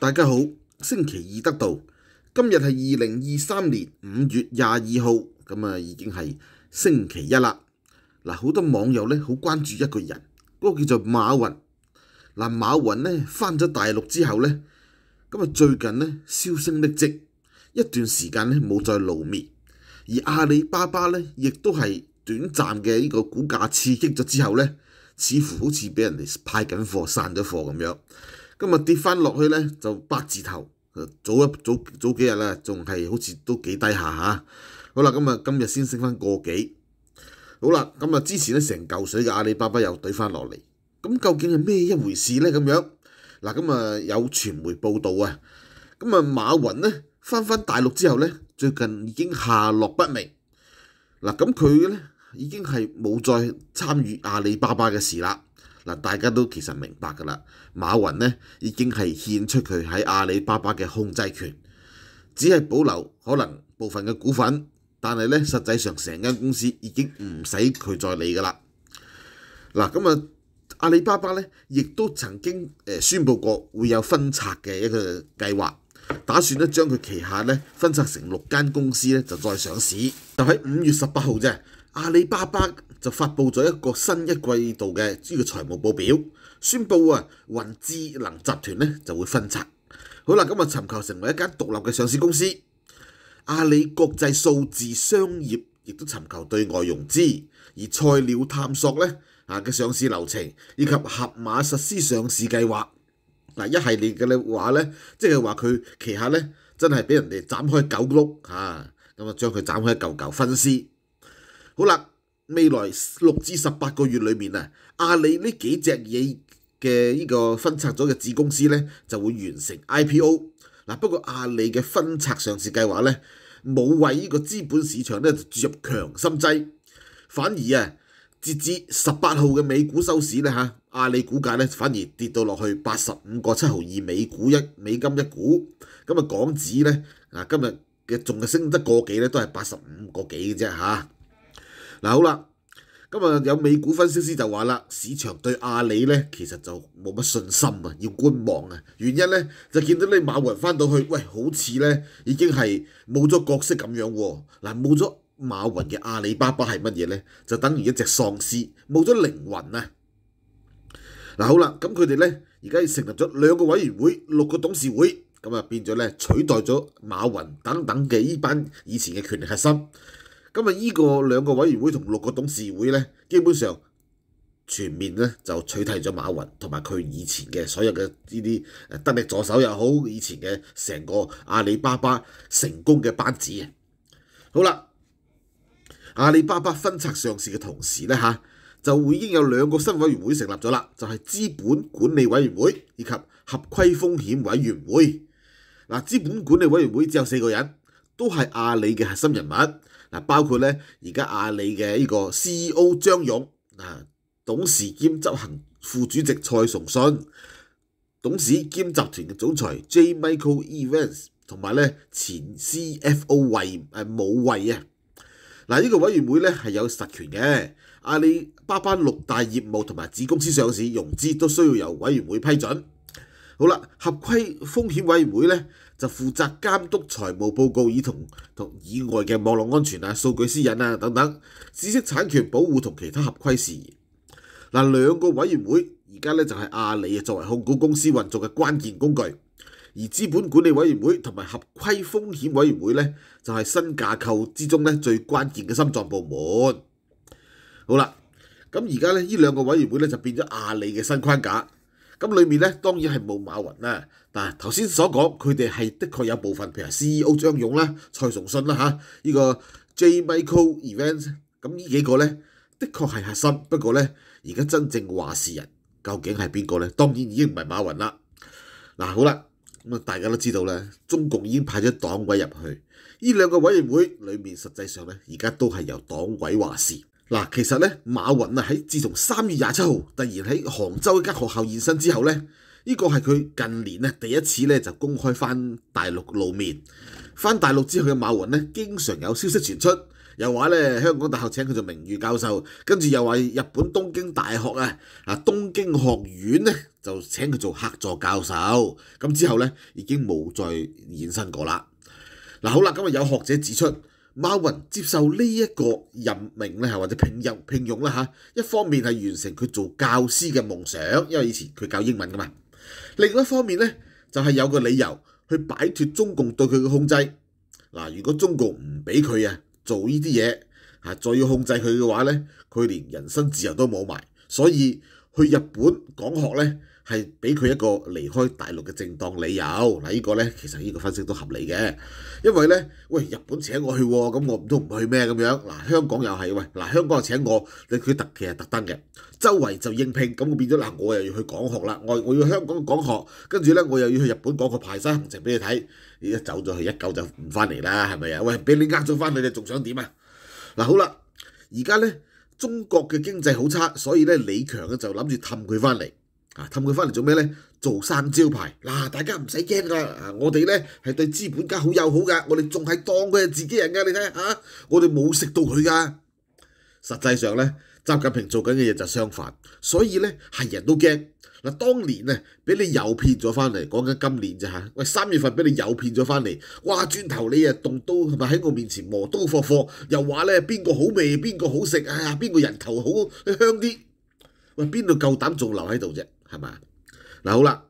大家好，星期二得到今日系二零二三年五月廿二号，咁啊已经系星期一啦。嗱，好多网友咧好关注一个人，嗰个叫做马云。嗱，马云咧翻咗大陆之后咧，咁啊最近咧销声匿迹，一段时间咧冇再露面，而阿里巴巴咧亦都系短暂嘅呢个股价刺激咗之后咧，似乎好似俾人哋派紧货散咗货咁样。今日跌翻落去咧，就八字頭。早一早早幾日啦，仲係好似都幾低下嚇。好啦，咁啊今日先升翻個幾。好啦，咁啊之前咧成嚿水嘅阿里巴巴又懟翻落嚟。咁究竟係咩一回事咧？咁樣嗱，咁啊有傳媒報導啊，咁啊馬雲咧翻翻大陸之後咧，最近已經下落不明。嗱，咁佢咧已經係冇再參與阿里巴巴嘅事啦。嗱，大家都其實明白㗎啦，馬雲呢已經係獻出佢喺阿里巴巴嘅控制權，只係保留可能部分嘅股份，但係咧實際上成間公司已經唔使佢再理㗎啦。嗱，咁啊，阿里巴巴咧亦都曾經誒宣布過會有分拆嘅一個計劃，打算咧將佢旗下咧分拆成六間公司咧就再上市，就喺五月十八號啫。阿里巴巴就發布咗一個新一季度嘅呢個財務報表，宣布啊，雲智能集團咧就會分拆。好啦，咁啊尋求成為一間獨立嘅上市公司。阿里國際數字商業亦都尋求對外融資，而菜鸟探索咧啊嘅上市流程以及盒馬實施上市計劃嗱一系列嘅咧話咧，即係話佢旗下咧真係俾人哋斬開九碌嚇，咁啊將佢斬開一嚿嚿分屍。好啦，未來六至十八個月裏面啊，阿里呢幾隻嘢嘅呢個分拆咗嘅子公司咧就會完成 IPO 嗱。不過阿里嘅分拆上市計劃咧冇為呢個資本市場咧注入強心劑，反而啊，截至十八號嘅美股收市咧吓。阿里股價咧反而跌到落去八十五個七毫二美股一美金一股，咁啊港指咧啊今日嘅仲係升得個幾咧都係八十五個幾嘅啫吓。嗱好啦，今日有美股分析師就話啦，市場對阿里咧其實就冇乜信心啊，要觀望啊。原因咧就見到你馬雲翻到去，喂，好似咧已經係冇咗角色咁樣喎。嗱，冇咗馬雲嘅阿里巴巴係乜嘢咧？就等於一隻喪屍，冇咗靈魂啊。嗱好啦，咁佢哋咧而家成立咗兩個委員會、六個董事會，咁啊變咗咧取代咗馬雲等等嘅依班以前嘅權力核心。今日依個兩個委員會同六個董事會咧，基本上全面咧就取替咗馬雲同埋佢以前嘅所有嘅呢啲得力助手又好，以前嘅成個阿里巴巴成功嘅班子好啦，阿里巴巴分拆上市嘅同時咧嚇，就已經有兩個新委員會成立咗啦，就係資本管理委員會以及合規風險委員會。嗱，資本管理委員會只有四個人，都係阿里嘅核心人物。嗱，包括咧而家阿里嘅呢個 C E O 張勇，啊，董事兼執行副主席蔡崇信，董事兼集團嘅總裁 J Michael Evans，同埋咧前 C F O 魏誒武魏啊，嗱呢個委員會咧係有實權嘅，阿里巴巴六大業務同埋子公司上市融資都需要由委員會批准。好啦，合規風險委員會咧。就負責監督財務報告，以同同以外嘅網絡安全啊、數據私隱啊等等、知識產權保護同其他合規事宜。嗱，兩個委員會而家咧就係阿里啊作為控股公司運作嘅關鍵工具，而資本管理委員會同埋合規風險委員會咧就係新架構之中咧最關鍵嘅心臟部門。好啦，咁而家咧呢兩個委員會咧就變咗阿里嘅新框架。咁裏面咧當然係冇馬雲啦。嗱，頭先所講，佢哋係的確有部分，譬如 c e o 張勇啦、蔡崇信啦嚇，依個 J Michael Evans，咁呢幾個咧，的確係核心。不過咧，而家真正話事人究竟係邊個咧？當然已經唔係馬雲啦。嗱，好啦，咁啊，大家都知道咧，中共已經派咗黨委入去，依兩個委員會裡面，實際上咧，而家都係由黨委話事。嗱，其實咧，馬雲啊，喺自從三月廿七號突然喺杭州一間學校現身之後咧，呢個係佢近年咧第一次咧就公開翻大陸露面。翻大陸之後嘅馬雲咧，經常有消息傳出，又話咧香港大學請佢做名譽教授，跟住又話日本東京大學啊啊東京學院咧就請佢做客座教授。咁之後咧已經冇再現身過啦。嗱好啦，今日有學者指出，馬雲接受呢一個任命咧，或者聘任聘用啦嚇。一方面係完成佢做教師嘅夢想，因為以前佢教英文噶嘛。另一方面咧，就系有个理由去摆脱中共对佢嘅控制。嗱，如果中共唔俾佢啊做呢啲嘢，再要控制佢嘅话咧，佢连人身自由都冇埋，所以。去日本讲学咧，系俾佢一个离开大陆嘅正当理由。嗱，呢个咧，其实呢个分析都合理嘅，因为咧，喂，日本请我去，咁我唔通唔去咩咁样？嗱，香港又系喂，嗱，香港又请我，你佢特其系特登嘅，周围就应聘，咁变咗嗱，我又要去讲学啦，我我要香港讲学，跟住咧我又要去日本讲个排山程俾你睇，一走咗去一嚿就唔翻嚟啦，系咪啊？喂，俾你呃咗翻，你仲想点啊？嗱，好啦，而家咧。中國嘅經濟好差，所以咧李強咧就諗住氹佢翻嚟，啊氹佢翻嚟做咩咧？做生招牌嗱，大家唔使驚噶，我哋咧係對資本家好友好噶，我哋仲係當佢係自己人噶，你睇嚇，我哋冇食到佢噶。實際上咧，習近平做緊嘅嘢就相反，所以咧係人都驚。嗱，當年咧俾你又騙咗翻嚟，講緊今年啫嚇。喂，三月份俾你又騙咗翻嚟，話轉頭你啊，動刀係咪喺我面前磨刀霍霍，又話咧邊個好味，邊個好食，哎呀，邊個人頭好香啲，喂，邊度夠膽仲留喺度啫，係嘛？嗱好啦，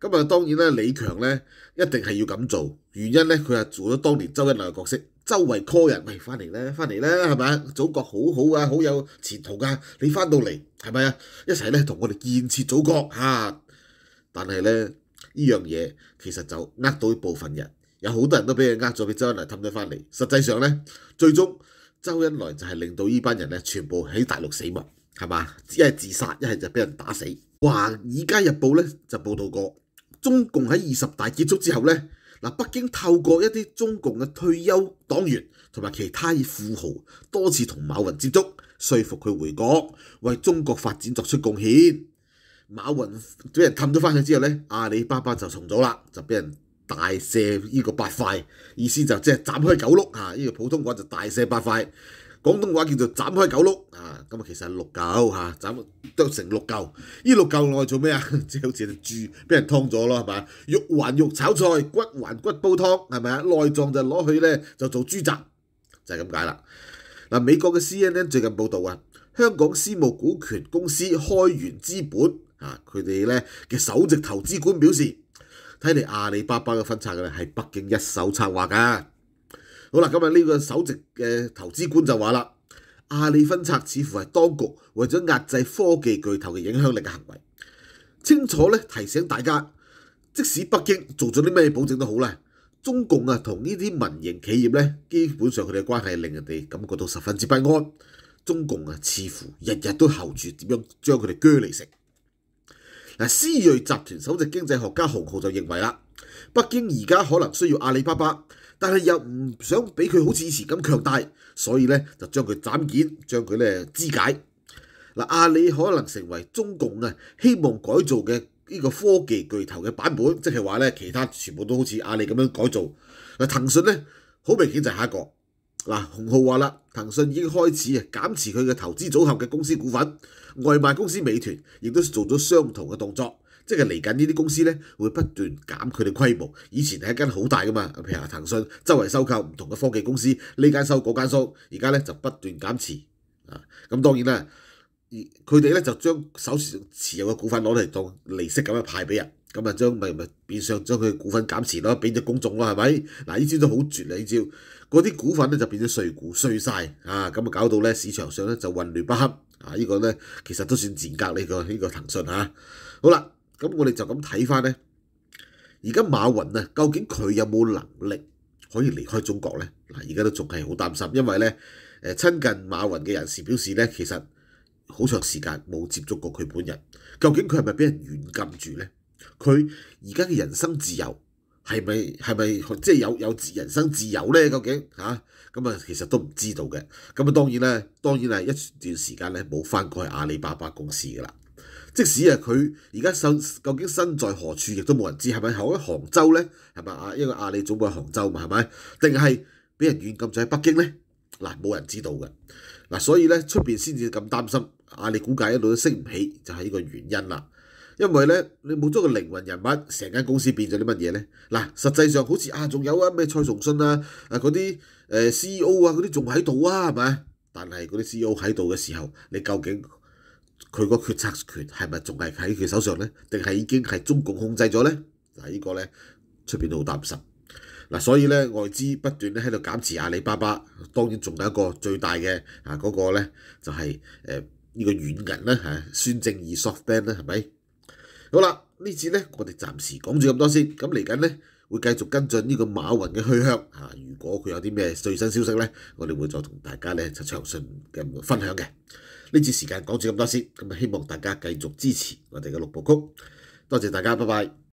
咁啊當然咧，李強咧一定係要咁做，原因咧佢係做咗當年周恩來嘅角色。周圍 call 人，咪翻嚟啦，翻嚟啦，係啊？祖國好好啊，好有前途㗎。你翻到嚟係咪啊？一齊咧同我哋建設祖國嚇。但係咧呢樣嘢其實就呃到部分人，有好多人都俾佢呃咗，俾周恩來氹咗翻嚟。實際上咧，最終周恩來就係令到呢班人咧全部喺大陸死亡，係嘛？一係自殺，一係就俾人打死。華爾街日報咧就報道過，中共喺二十大結束之後咧。嗱，北京透過一啲中共嘅退休黨員同埋其他富豪多次同馬雲接觸，說服佢回國為中國發展作出貢獻。馬雲俾人氹咗翻去之後咧，阿里巴巴就重組啦，就俾人大卸呢個八塊，意思就即係斬開九碌嚇，呢個普通話就大卸八塊。廣東話叫做斬開九碌啊！咁啊其實係六嚿嚇，斬剁成六嚿。依六嚿攞係做咩啊？即係好似只豬俾人劏咗咯，係咪啊？肉還肉炒菜，骨還骨煲湯，係咪啊？內臟就攞去咧就做豬雜，就係咁解啦。嗱，美國嘅 CNN 最近報導啊，香港私募股權公司開源資本啊，佢哋咧嘅首席投資官表示，睇嚟阿里巴巴嘅分拆咧係北京一手策劃㗎。好啦，今日呢個首席嘅投資官就話啦，阿里分拆似乎係當局為咗壓制科技巨頭嘅影響力嘅行為。清楚咧提醒大家，即使北京做咗啲咩保證都好啦，中共啊同呢啲民營企業咧，基本上佢哋嘅關係令人哋感覺到十分之不安。中共啊，似乎日日都候住點樣將佢哋鋸嚟食。嗱，思睿集團首席經濟學家洪浩就認為啦，北京而家可能需要阿里巴巴。但係又唔想俾佢好似以前咁強大，所以咧就將佢斬件，將佢咧肢解。嗱，阿里可能成為中共啊希望改造嘅呢個科技巨頭嘅版本，即係話咧其他全部都好似阿里咁樣改造。嗱，騰訊咧好明顯就係下一個。嗱，洪浩話啦，騰訊已經開始啊減持佢嘅投資組合嘅公司股份，外賣公司美團亦都做咗相同嘅動作。即係嚟緊呢啲公司咧，會不斷減佢哋規模。以前係一間好大噶嘛，譬如啊，騰訊周圍收購唔同嘅科技公司，呢間收嗰間收，而家咧就不斷減持啊。咁當然啦，佢哋咧就將手持持有嘅股份攞嚟當利息咁樣派俾人，咁啊將咪咪變相將佢股份減持咯，俾咗公眾咯，係咪？嗱呢招都好絕啊！呢招嗰啲股份咧就變咗碎股碎晒，啊！咁啊搞到咧市場上咧就混亂不堪啊！呢個咧其實都算賤格呢個呢個騰訊嚇。好啦。咁我哋就咁睇翻咧，而家馬雲啊，究竟佢有冇能力可以離開中國咧？嗱，而家都仲係好擔心，因為咧，誒親近馬雲嘅人士表示咧，其實好長時間冇接觸過佢本人。究竟佢係咪俾人軟禁住咧？佢而家嘅人生自由係咪係咪即係有有人生自由咧？究竟嚇咁啊？其實都唔知道嘅。咁啊，當然咧，當然係一段時間咧冇翻過去阿里巴巴公司噶啦。即使啊，佢而家身究竟身在何處，亦都冇人知，係咪喺杭州呢？係咪啊？因為阿里总部喺杭州嘛，係咪？定係俾人軟禁咗喺北京呢？嗱，冇人知道嘅。嗱，所以咧出面先至咁擔心，阿里估計一路都升唔起，就係呢個原因啦。因為咧，你冇咗個靈魂人物，成間公司變咗啲乜嘢呢？嗱，實際上好似啊，仲有啊咩蔡崇信啊啊嗰啲 CEO 啊嗰啲仲喺度啊，係咪？但係嗰啲 CEO 喺度嘅時候，你究竟？佢個決策權係咪仲係喺佢手上咧？定係已經係中共控制咗咧？嗱，依個咧出邊都好擔心。嗱，所以咧，外資不斷咧喺度減持阿里巴巴。當然仲有一個最大嘅啊，嗰個咧就係誒呢個軟銀啦嚇，孫正義 softbank 啦，係咪？好啦，呢次咧我哋暫時講住咁多先。咁嚟緊咧會繼續跟進呢個馬雲嘅去向嚇。如果佢有啲咩最新消息咧，我哋會再同大家咧就詳細嘅分享嘅。呢次時間講住咁多先，咁希望大家繼續支持我哋嘅六部曲，多謝大家，拜拜。